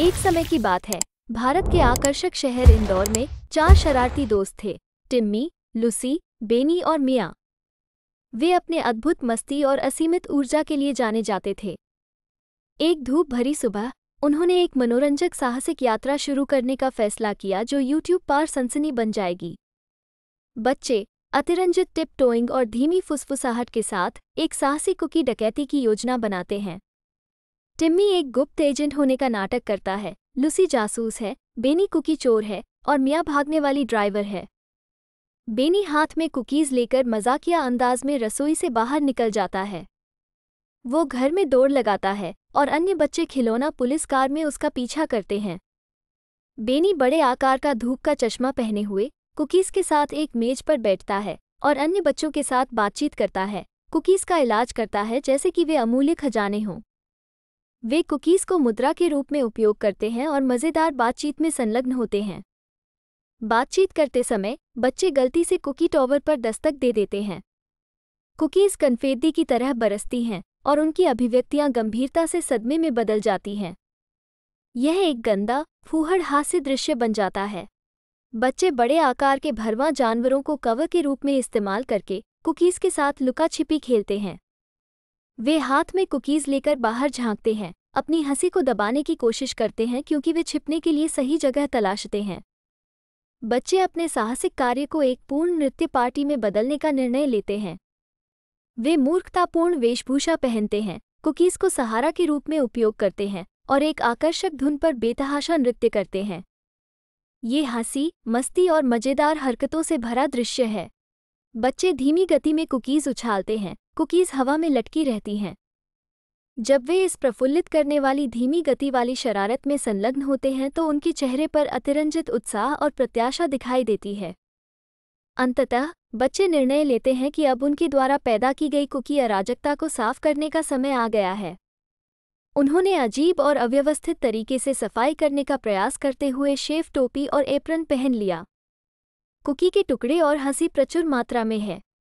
एक समय की बात है भारत के आकर्षक शहर इंदौर में चार शरारती दोस्त थे टिम्मी लुसी बेनी और मिया वे अपने अद्भुत मस्ती और असीमित ऊर्जा के लिए जाने जाते थे एक धूप भरी सुबह उन्होंने एक मनोरंजक साहसिक यात्रा शुरू करने का फैसला किया जो यूट्यूब पार सनसनी बन जाएगी बच्चे अतिरंजित टिप टोइंग और धीमी फुसफुसाहट के साथ एक साहसी कुकी डकैती की योजना बनाते हैं टिम्मी एक गुप्त एजेंट होने का नाटक करता है लुसी जासूस है बेनी कुकी चोर है और मियाँ भागने वाली ड्राइवर है बेनी हाथ में कुकीज़ लेकर मजाकिया अंदाज में रसोई से बाहर निकल जाता है वो घर में दौड़ लगाता है और अन्य बच्चे खिलौना पुलिस कार में उसका पीछा करते हैं बेनी बड़े आकार का धूप का चश्मा पहने हुए कुकीज़ के साथ एक मेज पर बैठता है और अन्य बच्चों के साथ बातचीत करता है कुकीज़ का इलाज करता है जैसे कि वे अमूल्य खजाने हों वे कुकीज़ को मुद्रा के रूप में उपयोग करते हैं और मज़ेदार बातचीत में संलग्न होते हैं बातचीत करते समय बच्चे गलती से कुकी टॉवर पर दस्तक दे देते हैं कुकीज़ कन्फेदी की तरह बरसती हैं और उनकी अभिव्यक्तियां गंभीरता से सदमे में बदल जाती हैं यह एक गंदा फूहड़ हास्य दृश्य बन जाता है बच्चे बड़े आकार के भरवा जानवरों को कवर के रूप में इस्तेमाल करके कुकीज़ के साथ लुका छिपी खेलते हैं वे हाथ में कुकीज़ लेकर बाहर झांकते हैं अपनी हंसी को दबाने की कोशिश करते हैं क्योंकि वे छिपने के लिए सही जगह तलाशते हैं बच्चे अपने साहसिक कार्य को एक पूर्ण नृत्य पार्टी में बदलने का निर्णय लेते हैं वे मूर्खतापूर्ण वेशभूषा पहनते हैं कुकीज़ को सहारा के रूप में उपयोग करते हैं और एक आकर्षक धुन पर बेतहाशा नृत्य करते हैं ये हंसी मस्ती और मज़ेदार हरकतों से भरा दृश्य है बच्चे धीमी गति में कुकीज़ उछालते हैं कुकीज़ हवा में लटकी रहती हैं जब वे इस प्रफुल्लित करने वाली धीमी गति वाली शरारत में संलग्न होते हैं तो उनके चेहरे पर अतिरंजित उत्साह और प्रत्याशा दिखाई देती है अंततः बच्चे निर्णय लेते हैं कि अब उनके द्वारा पैदा की गई कुकी अराजकता को साफ करने का समय आ गया है उन्होंने अजीब और अव्यवस्थित तरीके से सफाई करने का प्रयास करते हुए शेफ टोपी और एप्रन पहन लिया कुकी के टुकड़े और हंसी प्रचुर मात्रा में है